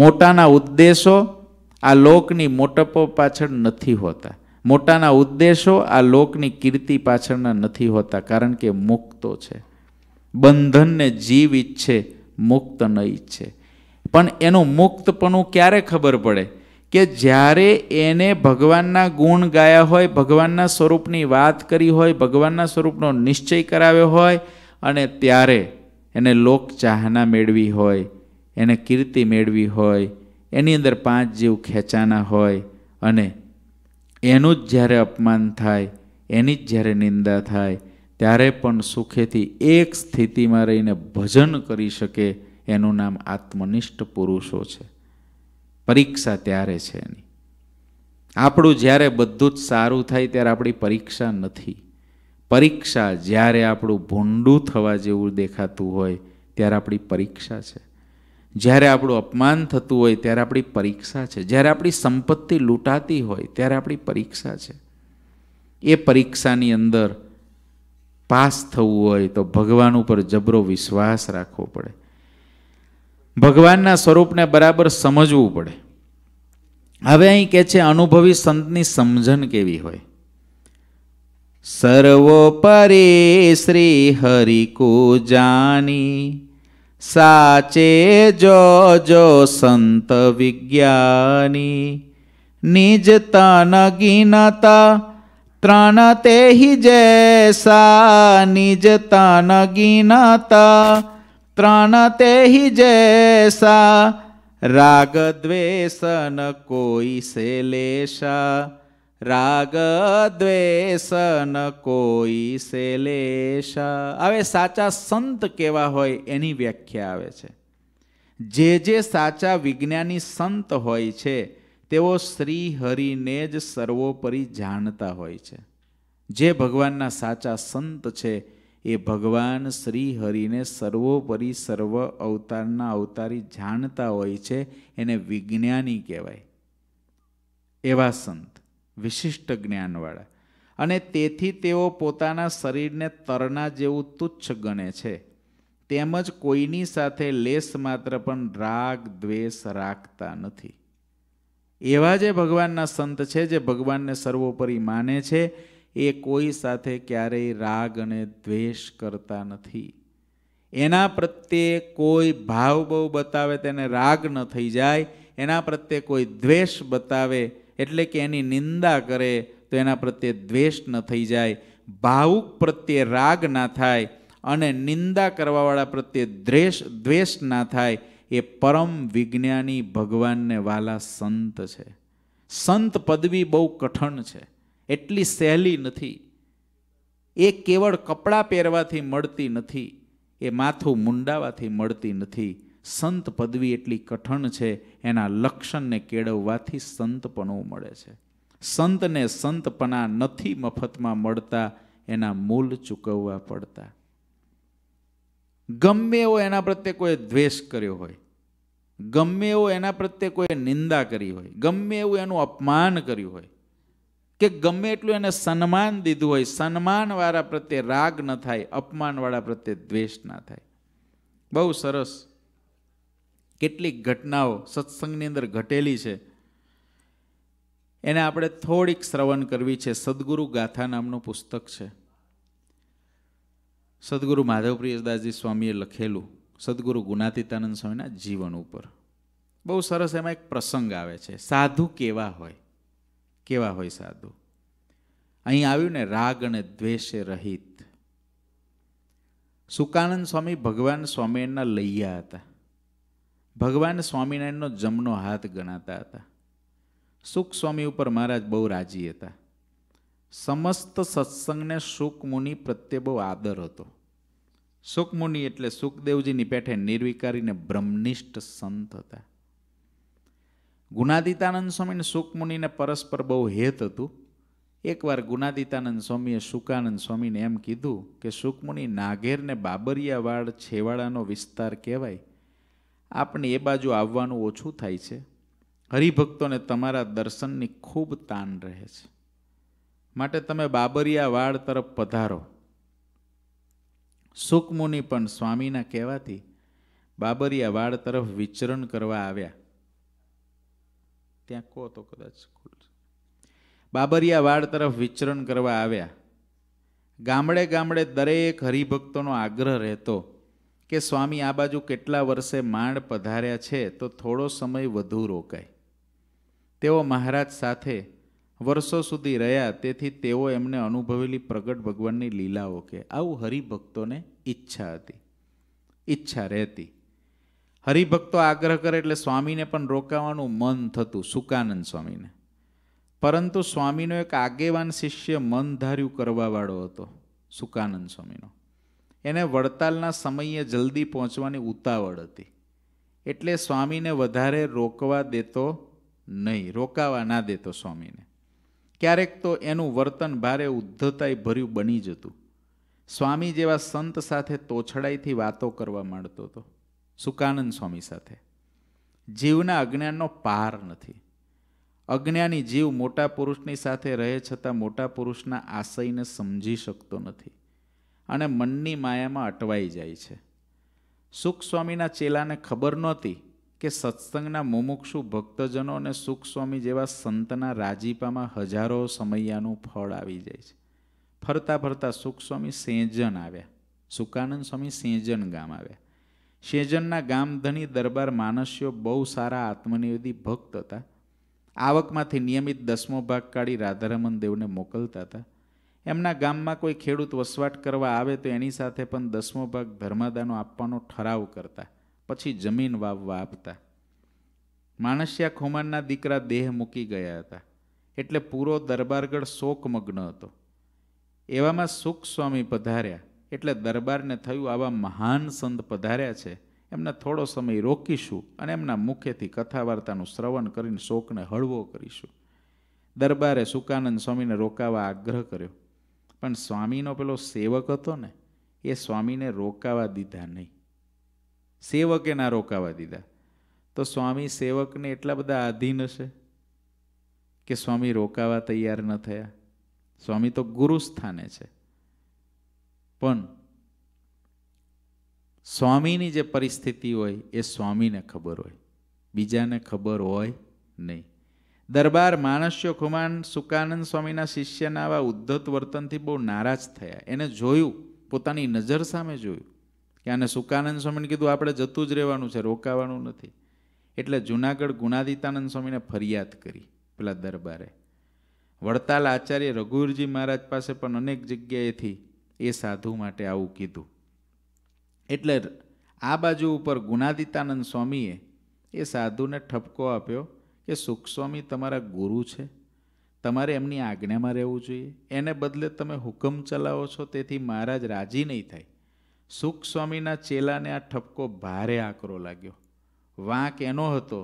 મોટાના ઉદ્દેશો આ લોકની મોટપો પાછળ નથી હોતા મોટાના ઉદ્દેશો આ લોકની કીર્તિ પાછળના નથી હોતા કારણ કે મુક્તો છે બંધનને જીવ ઈચ્છે મુક્ત ન ઈચ્છે પણ એનું મુક્તપણું ક્યારે ખબર પડે કે જ્યારે એને ભગવાનના ગુણ ગાયા હોય ભગવાનના સ્વરૂપની વાત કરી હોય ભગવાનના સ્વરૂપનો નિશ્ચય કરાવ્યો હોય અને ત્યારે એને લોક ચાહના મેળવી હોય એને કીર્તિ મેળવી હોય એની અંદર પાંચ જીવ ખેંચાના હોય અને એનું જ જ્યારે અપમાન થાય એની જ જ્યારે નિંદા થાય ત્યારે પણ સુખેથી એક સ્થિતિમાં રહીને ભજન કરી શકે એનું નામ આત્મનિષ્ઠ પુરુષો છે પરીક્ષા ત્યારે છે એની આપણું જ્યારે બધું જ સારું થાય ત્યારે આપણી પરીક્ષા નથી પરીક્ષા જ્યારે આપણું ભૂંડું થવા જેવું દેખાતું હોય ત્યારે આપણી પરીક્ષા છે જ્યારે આપણું અપમાન થતું હોય ત્યારે આપણી પરીક્ષા છે જ્યારે આપણી સંપત્તિ લૂંટાતી હોય ત્યારે આપણી પરીક્ષા છે એ પરીક્ષાની અંદર પાસ થવું હોય તો ભગવાન ઉપર જબરો વિશ્વાસ રાખવો પડે ભગવાનના સ્વરૂપને બરાબર સમજવું પડે હવે અહીં કહે છે અનુભવી સંતની સમજણ કેવી હોય સર્વોપરી શ્રી હરિકો જાની સાચે જો જો સંત વિજ્ઞાની નિજ તન ગિનતા ત્રણ તેહિ જૈસા નિજ તન ગિનતા ત્રણ તેહિ જૈસા રાગ દ્વેષન કોઈ સે રાગ દ્વેષ ન કોઈ શૈલેષ હવે સાચા સંત કેવા હોય એની વ્યાખ્યા આવે છે જે જે સાચા વિજ્ઞાની સંત હોય છે તેઓ શ્રી હરિને જ સર્વોપરી જાણતા હોય છે જે ભગવાનના સાચા સંત છે એ ભગવાન શ્રી હરિને સર્વોપરી સર્વ અવતારના અવતારી જાણતા હોય છે એને વિજ્ઞાની કહેવાય એવા સંત વિશિષ્ટ જ્ઞાનવાળા અને તેથી તેઓ પોતાના શરીરને તરના જેવું તુચ્છ ગણે છે તેમજ કોઈની સાથે લેસ માત્ર પણ રાગ દ્વેષ રાખતા નથી એવા જે ભગવાનના સંત છે જે ભગવાનને સર્વોપરી માને છે એ કોઈ સાથે ક્યારેય રાગ અને દ્વેષ કરતા નથી એના પ્રત્યે કોઈ ભાવ બહુ બતાવે તેને રાગ ન થઈ જાય એના પ્રત્યે કોઈ દ્વેષ બતાવે એટલે કે એની નિંદા કરે તો એના પ્રત્યે દ્વેષ ન થઈ જાય ભાવુક પ્રત્યે રાગ ના થાય અને નિંદા કરવાવાળા પ્રત્યે દ્વેષ દ્વેષ ના થાય એ પરમ વિજ્ઞાની ભગવાનને વાલા સંત છે સંત પદવી બહુ કઠણ છે એટલી સહેલી નથી એ કેવળ કપડાં પહેરવાથી મળતી નથી એ માથું મુંડાવાથી મળતી નથી સંત પદવી એટલી કઠણ છે એના લક્ષણને કેળવવાથી સંતપણું મળે છે સંતને સંતપણા નથી મફતમાં મળતા એના મૂલ ચૂકવવા પડતા ગમે એવો એના પ્રત્યે કોઈ દ્વેષ કર્યો હોય ગમે એવો એના પ્રત્યે કોઈ નિંદા કરી હોય ગમે એવું એનું અપમાન કર્યું હોય કે ગમે એટલું એને સન્માન દીધું હોય સન્માનવાળા પ્રત્યે રાગ ન થાય અપમાનવાળા પ્રત્યે દ્વેષ ના થાય બહુ સરસ કેટલીક ઘટનાઓ સત્સંગની અંદર ઘટેલી છે એને આપણે થોડીક શ્રવણ કરવી છે સદગુરુ ગાથા નામનું પુસ્તક છે સદગુરુ માધવપ્રિયદાસજી સ્વામીએ લખેલું સદગુરુ ગુણાતીતાનંદ સ્વામીના જીવન ઉપર બહુ સરસ એમાં એક પ્રસંગ આવે છે સાધુ કેવા હોય કેવા હોય સાધુ અહીં આવ્યું ને રાગ અને દ્વેષે રહિત સુકાનંદ સ્વામી ભગવાન સ્વામિનારાયણના લૈયા હતા ભગવાન સ્વામિનારાયણનો જમનો હાથ ગણાતા હતા સુખ સ્વામી ઉપર મહારાજ બહુ રાજી હતા સમસ્ત સત્સંગને સુખમુનિ પ્રત્યે બહુ આદર હતો સુખમુનિ એટલે સુખદેવજીની પેઠે નિર્વિકારીને બ્રહ્મનિષ્ઠ સંત હતા ગુનાદિતાનંદ સ્વામીને સુખમુનિને પરસ્પર બહુ હેત હતું એકવાર ગુનાદિતાનંદ સ્વામીએ સુકાનંદ સ્વામીને એમ કીધું કે સુખમુનિ નાગેરને બાબરિયાવાડ છેવાડાનો વિસ્તાર કહેવાય આપણે એ બાજુ આવવાનું ઓછું થાય છે હરિભક્તોને તમારા દર્શનની ખૂબ તાન રહે છે માટે તમે બાબરિયા વાડ તરફ પધારો સુકમુનિ પણ સ્વામીના કહેવાથી બાબરિયા વાડ તરફ વિચરણ કરવા આવ્યા ત્યાં કહો તો કદાચ બાબરિયા વાડ તરફ વિચરણ કરવા આવ્યા ગામડે ગામડે દરેક હરિભક્તોનો આગ્રહ રહેતો કે સ્વામી આ બાજુ કેટલા વર્ષે માંડ પધાર્યા છે તો થોડો સમય વધુ રોકાય તેઓ મહારાજ સાથે વર્ષો સુધી રહ્યા તેથી તેઓ એમને અનુભવેલી પ્રગટ ભગવાનની લીલાઓ કે આવું હરિભક્તોને ઈચ્છા હતી ઈચ્છા રહેતી હરિભક્તો આગ્રહ કરે એટલે સ્વામીને પણ રોકાવાનું મન થતું સુકાનંદ સ્વામીને પરંતુ સ્વામીનો એક આગેવાન શિષ્ય મન ધાર્યું કરવાવાળો હતો સુકાનંદ સ્વામીનો એને વડતાલના સમયે જલ્દી પહોંચવાની ઉતાવળ હતી એટલે સ્વામીને વધારે રોકવા દેતો નહીં રોકાવા ના દેતો સ્વામીને ક્યારેક તો એનું વર્તન ભારે ઉદ્ધતાઈ ભર્યું બની જતું સ્વામી જેવા સંત સાથે તોછડાઈથી વાતો કરવા માંડતો હતો સુકાનંદ સ્વામી સાથે જીવના અજ્ઞાનનો પાર નથી અજ્ઞાની જીવ મોટા પુરુષની સાથે રહે છતાં મોટા પુરુષના આશયને સમજી શકતો નથી અને મનની માયામાં અટવાઈ જાય છે સુખ સ્વામીના ચેલાને ખબર નહોતી કે સત્સંગના મુમુક્ષુ ભક્તજનો અને સુખ સ્વામી જેવા સંતના રાજીપામાં હજારો સમૈયાનું ફળ આવી જાય છે ફરતા ફરતા સુખ સ્વામી સેજન આવ્યા સુકાનંદ સ્વામી સેજન ગામ આવ્યા સેજનના ગામધની દરબાર માનસ્યો બહુ સારા આત્મનિવેદી ભક્ત હતા આવકમાંથી નિયમિત દસમો ભાગ કાઢી રાધારમણ દેવને મોકલતા હતા એમના ગામમાં કોઈ ખેડૂત વસવાટ કરવા આવે તો એની સાથે પણ દસમો ભાગ ધર્માદાનો આપવાનો ઠરાવ કરતા પછી જમીન વાવવા આપતા માણસિયા ખોમાનના દીકરા દેહ મૂકી ગયા હતા એટલે પૂરો દરબારગઢ શોકમગ્ન હતો એવામાં સુખ સ્વામી પધાર્યા એટલે દરબારને થયું આવા મહાન સંત પધાર્યા છે એમને થોડો સમય રોકીશું અને એમના મુખેથી કથા વાર્તાનું શ્રવણ કરીને શોકને હળવો કરીશું દરબારે સુકાનંદ સ્વામીને રોકાવા આગ્રહ કર્યો પણ સ્વામીનો પેલો સેવક હતો ને એ સ્વામીને રોકાવા દીધા નહીં સેવકે ના રોકાવા દીધા તો સ્વામી સેવકને એટલા બધા આધીન હશે કે સ્વામી રોકાવા તૈયાર ન થયા સ્વામી તો ગુરુ સ્થાને છે પણ સ્વામીની જે પરિસ્થિતિ હોય એ સ્વામીને ખબર હોય બીજાને ખબર હોય નહીં દરબાર માણસ્યો ખુમાન સુકાનંદ સ્વામીના શિષ્યના આવા ઉદ્ધત વર્તનથી બહુ નારાજ થયા એને જોયું પોતાની નજર સામે જોયું કે આને સુકાનંદ સ્વામીને કીધું આપણે જતું જ રહેવાનું છે રોકાવાનું નથી એટલે જુનાગઢ ગુણાદિતાનંદ સ્વામીને ફરિયાદ કરી પેલા દરબારે વડતાલ આચાર્ય રઘુવીરજી મહારાજ પાસે પણ અનેક જગ્યાએથી એ સાધુ માટે આવું કીધું એટલે આ બાજુ ઉપર ગુણાદિતાનંદ સ્વામીએ એ સાધુને ઠપકો આપ્યો કે સુખસ્વામી તમારા ગુરુ છે તમારે એમની આજ્ઞામાં રહેવું જોઈએ એને બદલે તમે હુકમ ચલાવો છો તેથી મહારાજ રાજી નહીં થાય સુખ સ્વામીના ચેલાને આ ઠપકો ભારે આકરો લાગ્યો વાંક એનો હતો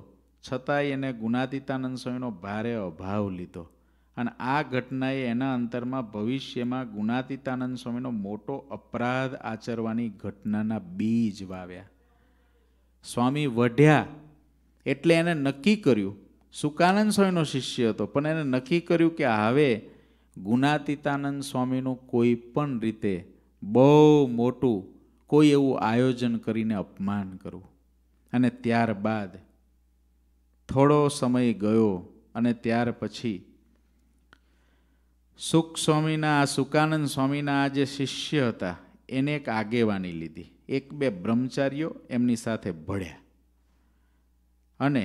છતાંય એને ગુણાતીતાનંદ સ્વામીનો ભારે અભાવ લીધો અને આ ઘટનાએ એના અંતરમાં ભવિષ્યમાં ગુણાતીતાનંદ સ્વામીનો મોટો અપરાધ આચરવાની ઘટનાના બીજ વાવ્યા સ્વામી વઢ્યા એટલે એને નક્કી કર્યું સુકાનંદ સ્વામીનો શિષ્ય હતો પણ એને નક્કી કર્યું કે હવે ગુણાતીતાનંદ સ્વામીનું કોઈ પણ રીતે બહુ મોટું કોઈ એવું આયોજન કરીને અપમાન કરવું અને ત્યારબાદ થોડો સમય ગયો અને ત્યાર પછી સુખ સ્વામીના સુકાનંદ સ્વામીના જે શિષ્ય હતા એને એક આગેવાની લીધી એક બે બ્રહ્મચારીઓ એમની સાથે ભળ્યા અને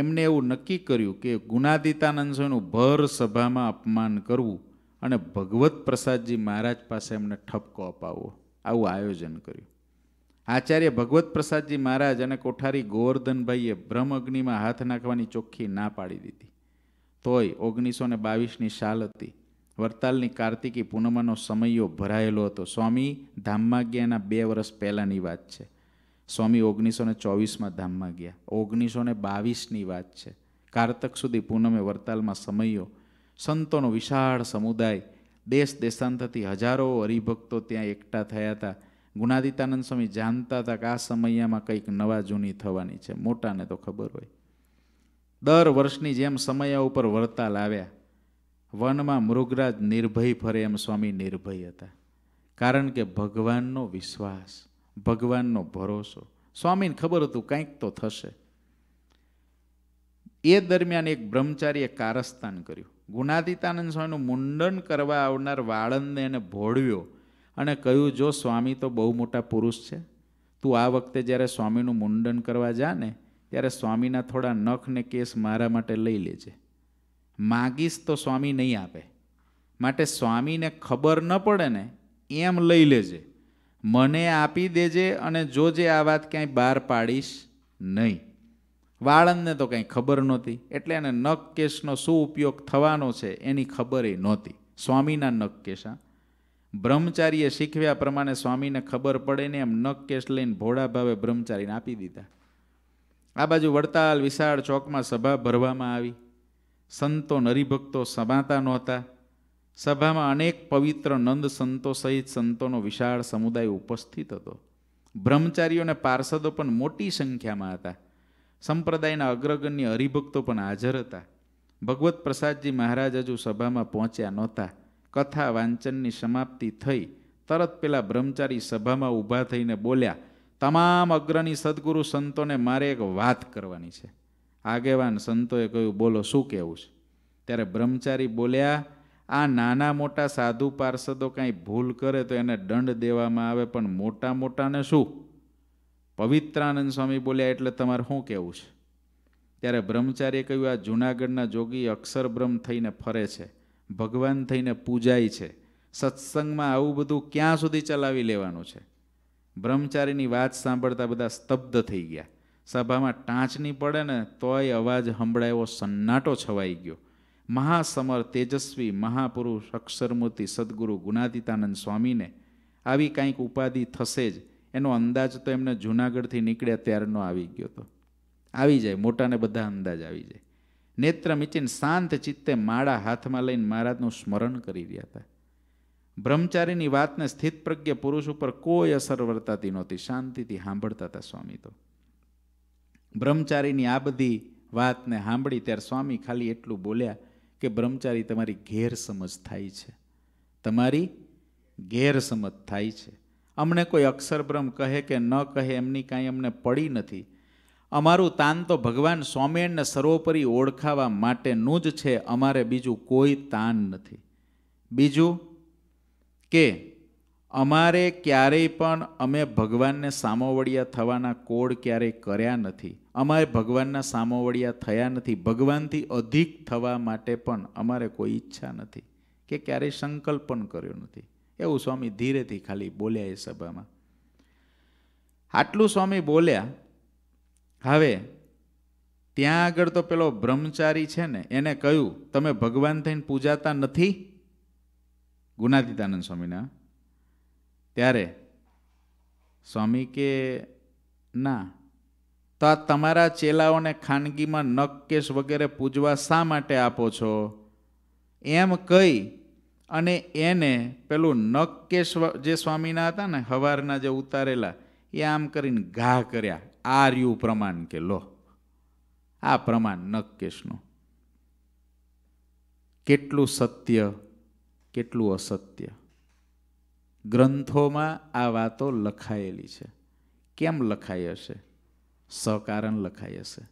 એમને એવું નક્કી કર્યું કે ગુણાદિતાનંદ સ્વામીનું ભર સભામાં અપમાન કરવું અને ભગવત પ્રસાદજી મહારાજ પાસે એમને ઠપકો અપાવવો આવું આયોજન કર્યું આચાર્ય ભગવત પ્રસાદજી મહારાજ અને કોઠારી ગોવર્ધનભાઈએ બ્રહ્મ અગ્નિમાં હાથ નાખવાની ચોખ્ખી ના પાડી દીધી તોય ઓગણીસો ને બાવીસની શાલ હતી વરતાલની કાર્તિકી પૂનમનો સમયો ભરાયેલો હતો સ્વામી ધામમાં ગયા બે વર્ષ પહેલાંની વાત છે સ્વામી ઓગણીસો ને ચોવીસમાં ધામમાં ગયા ઓગણીસો ને બાવીસની વાત છે કારતક સુધી પૂનમે વર્તાલમાં સમયો સંતોનો વિશાળ સમુદાય દેશ દેશાંતરથી હજારો હરિભક્તો ત્યાં એકઠા થયા હતા ગુણાદિતાનંદ સ્વામી જાણતા હતા કે આ સમયમાં કંઈક નવા જૂની થવાની છે મોટાને તો ખબર હોય દર વર્ષની જેમ સમયા ઉપર વર્તાલ આવ્યા વનમાં મૃગરાજ નિર્ભય ફરે એમ સ્વામી નિર્ભય હતા કારણ કે ભગવાનનો વિશ્વાસ ભગવાનનો ભરોસો સ્વામીને ખબર હતું કંઈક તો થશે એ દરમિયાન એક બ્રહ્મચારીએ કારસ્તાન કર્યું ગુણાતીતાનંદ સ્વામીનું મુંડન કરવા આવનાર વાળંદને એને ભોળવ્યો અને કહ્યું જો સ્વામી તો બહુ મોટા પુરુષ છે તું આ વખતે જ્યારે સ્વામીનું મુંડન કરવા જા ને ત્યારે સ્વામીના થોડા નખ ને કેસ મારા માટે લઈ લેજે માગીશ તો સ્વામી નહીં આપે માટે સ્વામીને ખબર ન પડે ને એમ લઈ લેજે મને આપી દેજે અને જોજે આ વાત ક્યાંય બહાર પાડીશ નહીં વાળંદને તો કંઈ ખબર નહોતી એટલે એને નખકેશનો શું ઉપયોગ થવાનો છે એની ખબર એ નહોતી સ્વામીના નખકેશા બ્રહ્મચારીએ શીખવ્યા પ્રમાણે સ્વામીને ખબર પડે ને એમ નખકેશ લઈને ભોળા ભાવે બ્રહ્મચારીને આપી દીધા આ બાજુ વડતાલ વિશાળ ચોકમાં સભા ભરવામાં આવી સંતો નરિભક્તો સમાતા નહોતા સભામાં અનેક પવિત્ર નંદ સંતો સહિત સંતોનો વિશાળ સમુદાય ઉપસ્થિત હતો બ્રહ્મચારીઓ અને પાર્ષદો પણ મોટી સંખ્યામાં હતા સંપ્રદાયના અગ્રગણ્ય હરિભક્તો પણ હાજર હતા ભગવત પ્રસાદજી મહારાજ હજુ સભામાં પહોંચ્યા નહોતા કથા વાંચનની સમાપ્તિ થઈ તરત પેલા બ્રહ્મચારી સભામાં ઊભા થઈને બોલ્યા તમામ અગ્રણી સદગુરુ સંતોને મારે એક વાત કરવાની છે આગેવાન સંતોએ કહ્યું બોલો શું કહેવું છે ત્યારે બ્રહ્મચારી બોલ્યા આ નાના મોટા સાધુ પાર્ષદો કાંઈ ભૂલ કરે તો એને દંડ દેવામાં આવે પણ મોટા મોટાને શું પવિત્રાનંદ સ્વામી બોલ્યા એટલે તમારે શું કહેવું છે ત્યારે બ્રહ્મચાર્ય કહ્યું આ જૂનાગઢના જોગી અક્ષર બ્રહ્મ થઈને ફરે છે ભગવાન થઈને પૂજાય છે સત્સંગમાં આવું બધું ક્યાં સુધી ચલાવી લેવાનું છે બ્રહ્મચારીની વાત સાંભળતા બધા સ્તબ્ધ થઈ ગયા સભામાં ટાંચની પડે ને તોય અવાજ સંભળાયો સન્નાટો છવાઈ ગયો મહાસમર તેજસ્વી મહાપુરુષ અક્ષરમૂર્તિ સદગુરુ ગુનાદિતાનંદ સ્વામીને આવી કાંઈક ઉપાધિ થશે જ એનો અંદાજ તો એમને જૂનાગઢથી નીકળ્યા ત્યારનો આવી ગયો હતો આવી જાય મોટાને બધા અંદાજ આવી જાય નેત્ર મિચીન શાંત ચિત્તે માળા હાથમાં લઈને મહારાજનું સ્મરણ કરી રહ્યા હતા બ્રહ્મચારીની વાતને સ્થિત પ્રજ્ઞ પુરુષ ઉપર કોઈ અસર વર્તાતી નહોતી શાંતિથી સાંભળતા હતા સ્વામી તો બ્રહ્મચારીની આ બધી વાતને સાંભળી ત્યારે સ્વામી ખાલી એટલું બોલ્યા કે બ્રહ્મચારી તમારી ગેરસમજ થાય છે તમારી ગેરસમજ થાય છે અમને કોઈ અક્ષરબ્રહ્મ કહે કે ન કહે એમની કાંઈ અમને પડી નથી અમારું તાન તો ભગવાન સ્વામિયણને સર્વોપરી ઓળખાવા માટેનું જ છે અમારે બીજું કોઈ તાન નથી બીજું કે અમારે ક્યારેય પણ અમે ભગવાનને સામોવડિયા થવાના કોડ ક્યારેય કર્યા નથી અમારે ભગવાનના સામોવડિયા થયા નથી ભગવાનથી અધિક થવા માટે પણ અમારે કોઈ ઈચ્છા નથી કે ક્યારેય સંકલ્પ પણ કર્યો નથી એવું સ્વામી ધીરેથી ખાલી બોલ્યા એ સભામાં આટલું સ્વામી બોલ્યા હવે ત્યાં આગળ તો પેલો બ્રહ્મચારી છે ને એને કહ્યું તમે ભગવાન થઈને પૂજાતા નથી ગુણાતીતાનંદ સ્વામીના ત્યારે સ્વામી કે ના તો આ તમારા ચેલાઓને ખાનગીમાં નખ કેશ વગેરે પૂજવા શા માટે આપો છો એમ કહી અને એને પેલું નખ કેશ જે સ્વામીના હતા ને હવારના જે ઉતારેલા એ આમ કરીને ઘા કર્યા આ રહ્યું પ્રમાણ કે લો આ પ્રમાણ નખ કેશનું કેટલું સત્ય કેટલું અસત્ય ગ્રંથોમાં આ વાતો લખાયેલી છે કેમ લખાઈ હશે સહકારણ લખાઈ હશે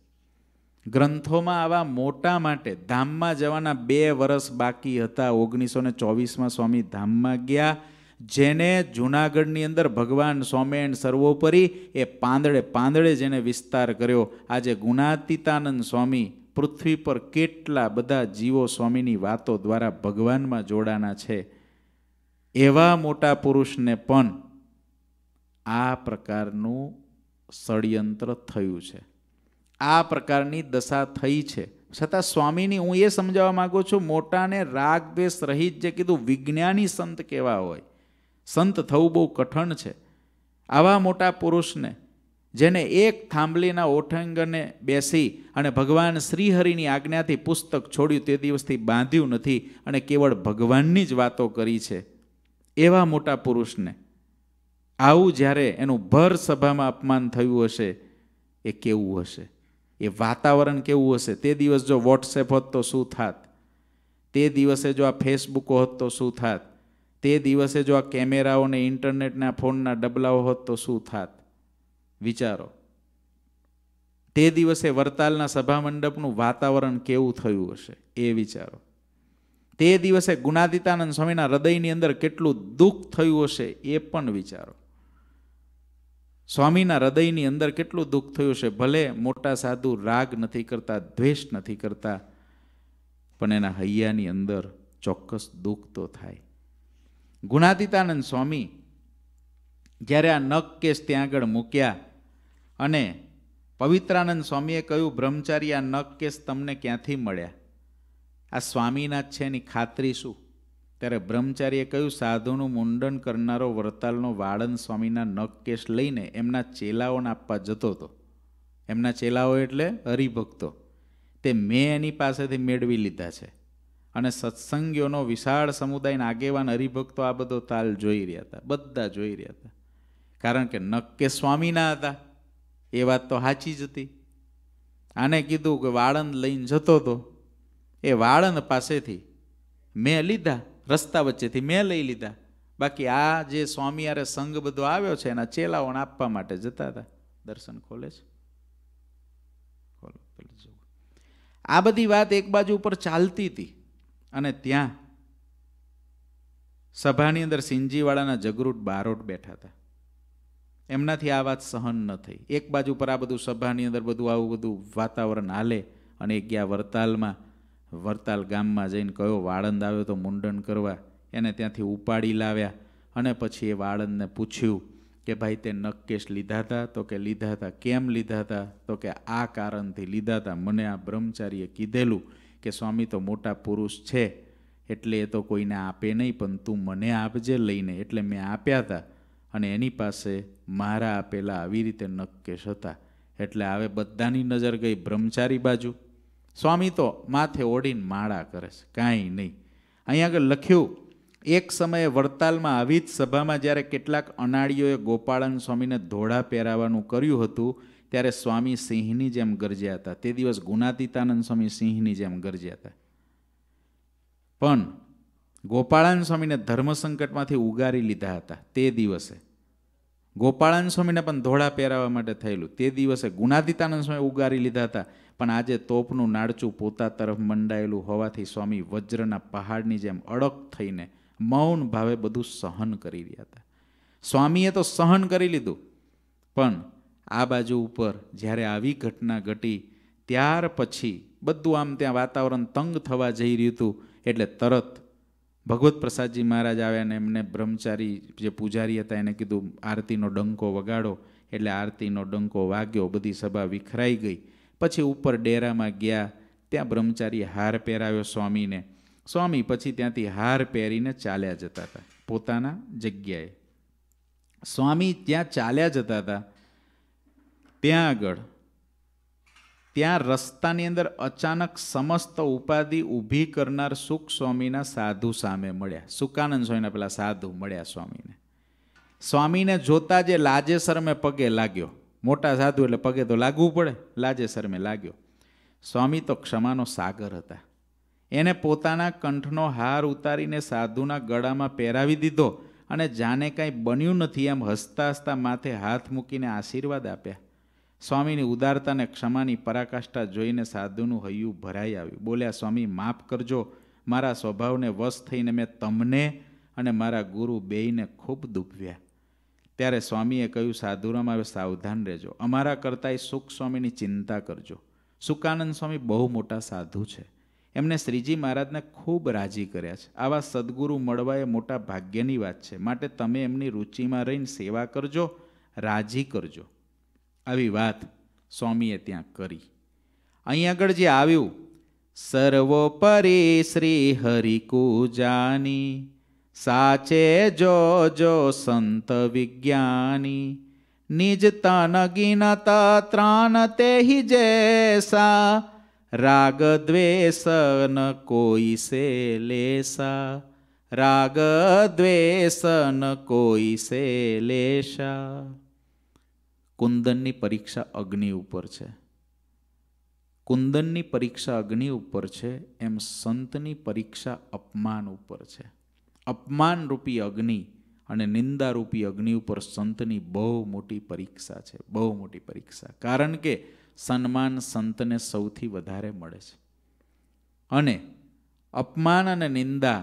ગ્રંથોમાં આવા મોટા માટે ધામમાં જવાના બે વર્ષ બાકી હતા ઓગણીસો ને ચોવીસમાં સ્વામી ધામમાં ગયા જેને જૂનાગઢની અંદર ભગવાન સ્વામેણ સર્વોપરી એ પાંદડે પાંદડે જેને વિસ્તાર કર્યો આજે ગુણાતીતાનંદ સ્વામી પૃથ્વી પર કેટલા બધા જીવો સ્વામીની વાતો દ્વારા ભગવાનમાં જોડાના છે એવા મોટા પુરુષને પણ આ પ્રકારનું ષડયંત્ર થયું છે આ પ્રકારની દશા થઈ છે છતાં સ્વામીની હું એ સમજાવવા માગું છું મોટાને રાગ દ્વેષ રહિત જે કીધું વિજ્ઞાની સંત કેવા હોય સંત થવું બહુ કઠણ છે આવા મોટા પુરુષને જેને એક થાંભલીના ઓઠંગને બેસી અને ભગવાન શ્રીહરિની આજ્ઞાથી પુસ્તક છોડ્યું તે દિવસથી બાંધ્યું નથી અને કેવળ ભગવાનની જ વાતો કરી છે એવા મોટા પુરુષને આવું જ્યારે એનું ભર સભામાં અપમાન થયું હશે એ કેવું હશે એ વાતાવરણ કેવું હશે તે દિવસ જો વોટ્સએપ હોત તો શું થાત તે દિવસે જો આ ફેસબુક હોત તો શું થાત તે દિવસે જો આ કેમેરાઓ ને ઇન્ટરનેટના ફોનના ડબલાઓ હોત તો શું થાત વિચારો તે દિવસે વરતાલના સભામંડપનું વાતાવરણ કેવું થયું હશે એ વિચારો તે દિવસે ગુણાદિતાનંદ સ્વામીના હૃદયની અંદર કેટલું દુઃખ થયું હશે એ પણ વિચારો સ્વામીના હૃદયની અંદર કેટલું દુઃખ થયું છે ભલે મોટા સાધુ રાગ નથી કરતા દ્વેષ નથી કરતા પણ એના હૈયાની અંદર ચોક્કસ દુઃખ તો થાય ગુણાતીતાનંદ સ્વામી જ્યારે આ નખ કેસ ત્યાં આગળ મૂક્યા અને પવિત્રાનંદ સ્વામીએ કહ્યું બ્રહ્મચારી આ નખ કેસ તમને ક્યાંથી મળ્યા આ સ્વામીના છે એની ખાતરી શું ત્યારે બ્રહ્મચારીએ કહ્યું સાધુનું મુંડન કરનારો વરતાલનો વાળંદ સ્વામીના નખ કેશ લઈને એમના ચેલાઓને આપવા જતો હતો એમના ચેલાઓ એટલે હરિભક્તો તે મેં એની પાસેથી મેળવી લીધા છે અને સત્સંગીઓનો વિશાળ સમુદાયના આગેવાન હરિભક્તો આ બધો તાલ જોઈ રહ્યા હતા બધા જોઈ રહ્યા હતા કારણ કે નક્કે સ્વામીના હતા એ વાત તો સાચી જ હતી આને કીધું કે વાળંદ લઈને જતો હતો એ વાળંદ પાસેથી મેં લીધા રસ્તા વચ્ચેથી મેં લઈ લીધા બાકી આ જે સ્વામી યારે સંઘ બધો આવ્યો છે એના ચેલાઓને આપવા માટે જતા હતા દર્શન ખોલે છે આ બધી વાત એક બાજુ ઉપર ચાલતી હતી અને ત્યાં સભાની અંદર સિંજીવાળાના જગરૂટ બારોટ બેઠા હતા એમનાથી આ વાત સહન ન થઈ એક બાજુ પર આ બધું સભાની અંદર બધું આવું બધું વાતાવરણ હાલે અને એ ગયા વરતાલમાં વરતાલ ગામમાં જઈને કયો વાળંદ આવ્યો તો મુંડન કરવા એને ત્યાંથી ઉપાડી લાવ્યા અને પછી એ વાળંદને પૂછ્યું કે ભાઈ તે નક્કેશ લીધા હતા તો કે લીધા હતા કેમ લીધા હતા તો કે આ કારણથી લીધા હતા મને આ બ્રહ્મચારીએ કીધેલું કે સ્વામી તો મોટા પુરુષ છે એટલે એ તો કોઈને આપે નહીં પણ તું મને આપજે લઈને એટલે મેં આપ્યા હતા અને એની પાસે મારા આપેલા આવી રીતે નક્કેશ હતા એટલે હવે બધાની નજર ગઈ બ્રહ્મચારી બાજુ સ્વામી તો માથે ઓઢીને માળા કરે છે કાંઈ નહીં અહીંયા આગળ લખ્યું એક સમયે વડતાલમાં આવી જ સભામાં જ્યારે કેટલાક અનાળીઓએ ગોપાળન સ્વામીને ધોળા પહેરાવાનું કર્યું હતું ત્યારે સ્વામી સિંહની જેમ ગરજ્યા હતા તે દિવસ ગુણાતીતાનંદ સ્વામી સિંહની જેમ ગરજ્યા હતા પણ ગોપાળાન સ્વામીને ધર્મ સંકટમાંથી ઉગારી લીધા હતા તે દિવસે ગોપાળાન સ્વામીને પણ ધોળા પહેરાવા માટે થયેલું તે દિવસે ગુણાતીતાનંદ સ્વામી ઉગારી લીધા હતા પણ આજે તોપનું નાડચું પોતા તરફ મંડાયેલું હોવાથી સ્વામી વજ્રના પહાડની જેમ અડક થઈને મૌન ભાવે બધું સહન કરી રહ્યા હતા સ્વામીએ તો સહન કરી લીધું પણ આ બાજુ ઉપર જ્યારે આવી ઘટના ઘટી ત્યાર પછી બધું આમ ત્યાં વાતાવરણ તંગ થવા જઈ રહ્યું હતું એટલે તરત ભગવત પ્રસાદજી મહારાજ આવ્યા અને એમને બ્રહ્મચારી જે પૂજારી હતા એને કીધું આરતીનો ડંકો વગાડો એટલે આરતીનો ડંકો વાગ્યો બધી સભા વિખરાઈ ગઈ પછી ઉપર ડેરામાં ગયા ત્યાં બ્રહ્મચારી હાર પહેરાવ્યો સ્વામીને સ્વામી પછી ત્યાંથી હાર પહેરીને ચાલ્યા જતા હતા પોતાના જગ્યાએ સ્વામી ત્યાં ચાલ્યા જતા હતા ત્યાં આગળ ત્યાં રસ્તાની અંદર અચાનક સમસ્ત ઉપાધિ ઊભી કરનાર સુખ સ્વામીના સાધુ સામે મળ્યા સુકાનંદ સ્વામીના પેલા સાધુ મળ્યા સ્વામીને સ્વામીને જોતા જે લાજેસર પગે લાગ્યો મોટા સાધુ એટલે પગે તો લાગવું પડે લાજે મેં લાગ્યો સ્વામી તો ક્ષમાનો સાગર હતા એને પોતાના કંઠનો હાર ઉતારીને સાધુના ગળામાં પહેરાવી દીધો અને જાને કાંઈ બન્યું નથી એમ હસતા હસતા માથે હાથ મૂકીને આશીર્વાદ આપ્યા સ્વામીની ઉદારતા અને ક્ષમાની પરાકાષ્ઠા જોઈને સાધુનું હૈયું ભરાઈ આવ્યું બોલ્યા સ્વામી માફ કરજો મારા સ્વભાવને વશ થઈને મેં તમને અને મારા ગુરુ બેયને ખૂબ દુભવ્યા ત્યારે સ્વામીએ કહ્યું સાધુરામ હવે સાવધાન રહેજો અમારા કરતાં એ સુખ સ્વામીની ચિંતા કરજો સુકાનંદ સ્વામી બહુ મોટા સાધુ છે એમને શ્રીજી મહારાજને ખૂબ રાજી કર્યા છે આવા સદગુરુ મળવા એ મોટા ભાગ્યની વાત છે માટે તમે એમની રુચિમાં રહીને સેવા કરજો રાજી કરજો આવી વાત સ્વામીએ ત્યાં કરી અહીં આગળ જે આવ્યું સર્વોપરી શ્રી હરિકુજાની સાચે જોજો સંત વિજ્ઞાની નિજ તન ગિનત ત્રાણ તે હિ રાગ દ્વેષ ન કોઈ સે લેસા રાગ દ્વેષ ન કોઈ સે લેશા કુંદનની પરીક્ષા અગ્નિ ઉપર છે કુંદનની પરીક્ષા અગ્નિ ઉપર છે એમ સંતની પરીક્ષા અપમાન ઉપર છે અપમાનરૂપી અગ્નિ અને નિંદારૂપી અગ્નિ ઉપર સંતની બહુ મોટી પરીક્ષા છે બહુ મોટી પરીક્ષા કારણ કે સન્માન સંતને સૌથી વધારે મળે છે અને અપમાન અને નિંદા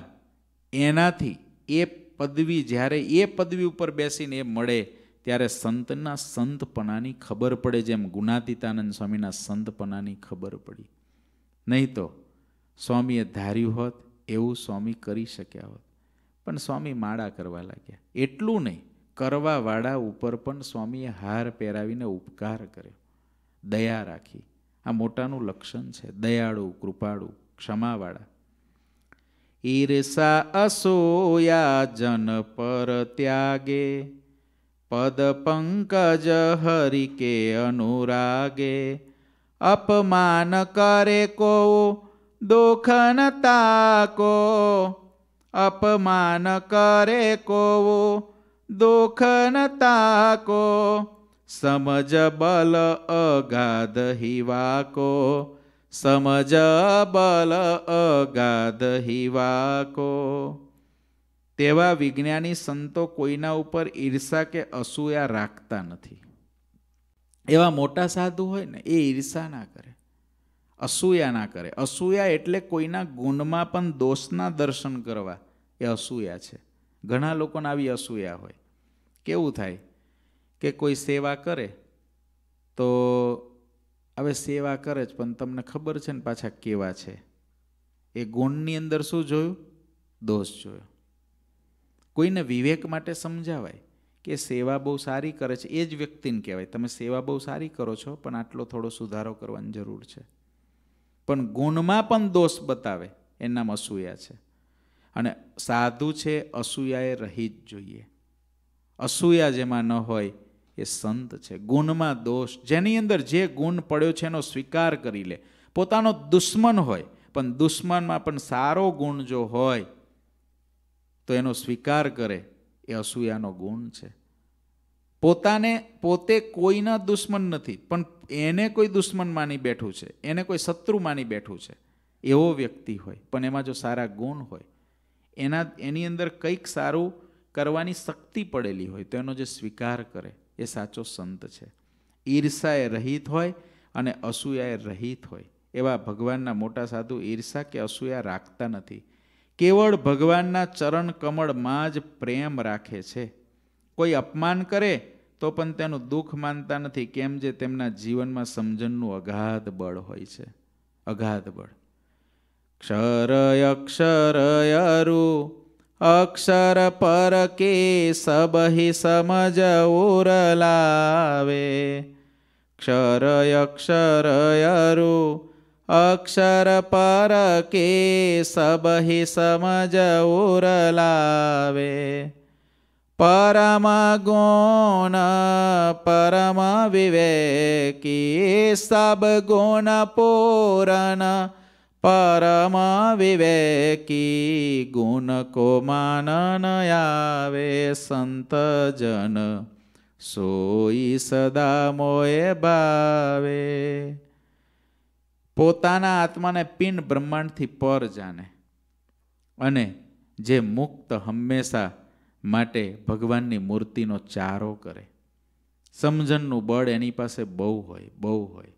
એનાથી એ પદવી જ્યારે એ પદવી ઉપર બેસીને એ મળે ત્યારે સંતના સંતપણાની ખબર પડે જેમ ગુણાતીતાનંદ સ્વામીના સંતપણાની ખબર પડી નહીં તો સ્વામીએ ધાર્યું હોત એવું સ્વામી કરી શક્યા હોત પણ સ્વામી માળા કરવા લાગ્યા એટલું નહીં કરવાવાળા ઉપર પણ સ્વામીએ હાર પહેરાવીને ઉપકાર કર્યો દયા રાખી આ મોટાનું લક્ષણ છે દયાળુ કૃપાળુ ક્ષમાવાળા ઈર્ષા અસોયા જન પર ત્યાગે પદ પંકજ હરિકે અનુરાગે અપમાન કરે કો દોખનતા તાકો અપમાન કરે કોવો દુઃખન તાકો સમજ બલ અગાધ હિવાકો સમજ બલ અગાધ હિવાકો તેવા વિજ્ઞાની સંતો કોઈના ઉપર ઈર્ષા કે અસૂયા રાખતા નથી એવા મોટા સાધુ હોય ને એ ઈર્ષા ના કરે અસૂયા ના કરે અસૂયા એટલે કોઈના ગુણમાં પણ દોષના દર્શન કરવા એ અસૂયા છે ઘણા લોકોને આવી અસૂયા હોય કેવું થાય કે કોઈ સેવા કરે તો હવે સેવા કરે જ પણ તમને ખબર છે ને પાછા કેવા છે એ ગુણની અંદર શું જોયું દોષ જોયો કોઈને વિવેક માટે સમજાવાય કે સેવા બહુ સારી કરે છે એ જ વ્યક્તિને કહેવાય તમે સેવા બહુ સારી કરો છો પણ આટલો થોડો સુધારો કરવાની જરૂર છે પણ ગુણમાં પણ દોષ બતાવે એ નામ અસૂયા છે અને સાધુ છે અસૂયાએ રહી જ જોઈએ અસૂયા જેમાં ન હોય એ સંત છે ગુણમાં દોષ જેની અંદર જે ગુણ પડ્યો છે એનો સ્વીકાર કરી લે પોતાનો દુશ્મન હોય પણ દુશ્મનમાં પણ સારો ગુણ જો હોય તો એનો સ્વીકાર કરે એ અસૂયાનો ગુણ છે પોતાને પોતે કોઈના દુશ્મન નથી પણ એને કોઈ દુશ્મન માની બેઠું છે એને કોઈ શત્રુ માની બેઠું છે એવો વ્યક્તિ હોય પણ એમાં જો સારા ગુણ હોય એના એની અંદર કંઈક સારું કરવાની શક્તિ પડેલી હોય તો એનો જે સ્વીકાર કરે એ સાચો સંત છે ઈર્ષાએ રહિત હોય અને અસૂયાએ રહિત હોય એવા ભગવાનના મોટા સાધુ ઈર્ષા કે અસૂયા રાખતા નથી કેવળ ભગવાનના ચરણ કમળમાં જ પ્રેમ રાખે છે કોઈ અપમાન કરે તો પણ તેનું દુઃખ માનતા નથી કેમ જે તેમના જીવનમાં સમજણનું અગાધ બળ હોય છે અગાધ બળ ક્ષરયક્ષરયરુ અક્ષર પર કે સબહિ સમજ ઉરલાવે ક્ષરયક્ષરયરુ અક્ષર પર કે સબહિ સમજ ઉરલાવે પરમ ગુણ પરમ વિવેકી સબ ગુણ પૂરણ પરમ વિવેકી ગુણ કો માનન આવે સંત જન સોઈ સદા મોય ભાવે પોતાના આત્માને પિંડ બ્રહ્માંડથી પર જાણે અને જે મુક્ત હંમેશા માટે ભગવાનની મૂર્તિનો ચારો કરે સમજણનું બળ એની પાસે બહુ હોય બહુ હોય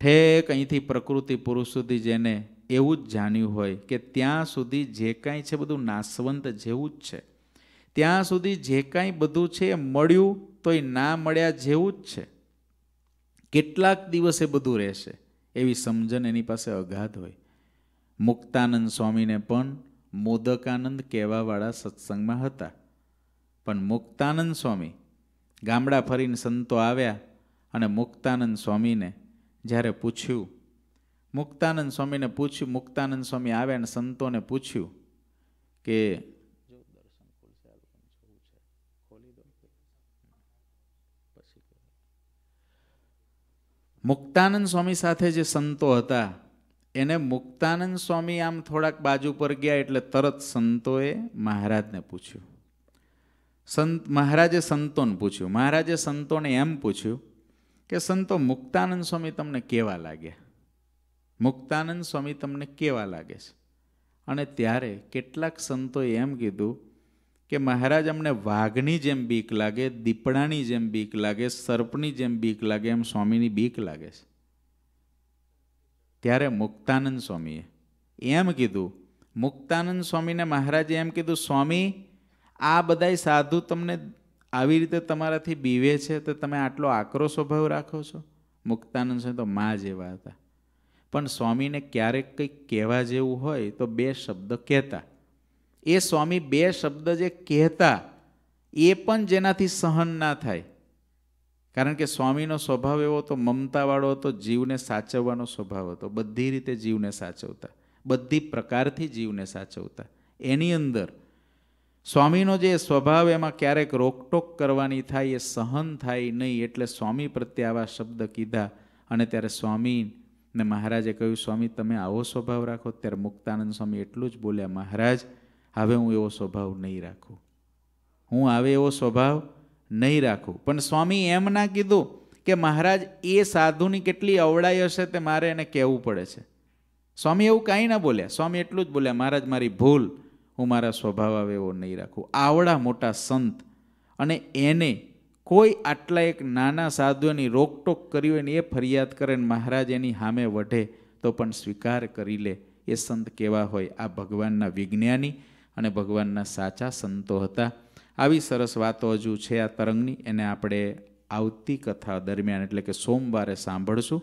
ઠેક અહીંથી પ્રકૃતિ પુરુષ સુધી જેને એવું જ જાણ્યું હોય કે ત્યાં સુધી જે કાંઈ છે બધું નાશવંત જેવું જ છે ત્યાં સુધી જે કાંઈ બધું છે એ મળ્યું તો એ ના મળ્યા જેવું જ છે કેટલાક દિવસે બધું રહેશે એવી સમજણ એની પાસે અગાધ હોય મુક્તાનંદ સ્વામીને પણ મોદકાનંદ કહેવાવાળા સત્સંગમાં હતા પણ મુક્તાનંદ સ્વામી ગામડા ફરીને સંતો આવ્યા અને મુક્તાનંદ સ્વામીને જ્યારે પૂછ્યું મુક્તાનંદ સ્વામીને પૂછ્યું મુક્તાનંદ સ્વામી આવે અને સંતોને પૂછ્યું કે મુક્તાનંદ સ્વામી સાથે જે સંતો હતા એને મુક્તાનંદ સ્વામી આમ થોડાક બાજુ પર ગયા એટલે તરત સંતોએ મહારાજને પૂછ્યું સંત મહારાજે સંતોને પૂછ્યું મહારાજે સંતોને એમ પૂછ્યું કે સંતો મુક્તાનંદ સ્વામી તમને કેવા લાગ્યા મુક્તાનંદ સ્વામી તમને કેવા લાગે છે અને ત્યારે કેટલાક સંતોએ એમ કીધું કે મહારાજ અમને વાઘની જેમ બીક લાગે દીપડાની જેમ બીક લાગે સર્પની જેમ બીક લાગે એમ સ્વામીની બીક લાગે છે ત્યારે મુક્તાનંદ સ્વામીએ એમ કીધું મુક્તાનંદ સ્વામીને મહારાજે એમ કીધું સ્વામી આ બધાય સાધુ તમને આવી રીતે તમારાથી બીવે છે તો તમે આટલો આકરો સ્વભાવ રાખો છો મુક્તાનંદ સ્વામી તો મા જેવા હતા પણ સ્વામીને ક્યારેક કંઈક કહેવા જેવું હોય તો બે શબ્દ કહેતા એ સ્વામી બે શબ્દ જે કહેતા એ પણ જેનાથી સહન ના થાય કારણ કે સ્વામીનો સ્વભાવ એવો હતો મમતાવાળો હતો જીવને સાચવવાનો સ્વભાવ હતો બધી રીતે જીવને સાચવતા બધી પ્રકારથી જીવને સાચવતા એની અંદર સ્વામીનો જે સ્વભાવ એમાં ક્યારેક રોકટોક કરવાની થાય એ સહન થાય નહીં એટલે સ્વામી પ્રત્યે આવા શબ્દ કીધા અને ત્યારે સ્વામી ને મહારાજે કહ્યું સ્વામી તમે આવો સ્વભાવ રાખો ત્યારે મુક્તાનંદ સ્વામી એટલું જ બોલ્યા મહારાજ હવે હું એવો સ્વભાવ નહીં રાખું હું આવે એવો સ્વભાવ નહીં રાખું પણ સ્વામી એમ ના કીધું કે મહારાજ એ સાધુની કેટલી અવળાઈ હશે તે મારે એને કહેવું પડે છે સ્વામી એવું કાંઈ ના બોલ્યા સ્વામી એટલું જ બોલ્યા મહારાજ મારી ભૂલ હું મારા સ્વભાવ આવે એવો નહીં રાખું આવડા મોટા સંત અને એને કોઈ આટલા એક નાના સાધુઓની રોકટોક કરી હોય ને એ ફરિયાદ કરે ને મહારાજ એની સામે વઢે તો પણ સ્વીકાર કરી લે એ સંત કેવા હોય આ ભગવાનના વિજ્ઞાની અને ભગવાનના સાચા સંતો હતા આવી સરસ વાતો હજુ છે આ તરંગની એને આપણે આવતી કથા દરમિયાન એટલે કે સોમવારે સાંભળશું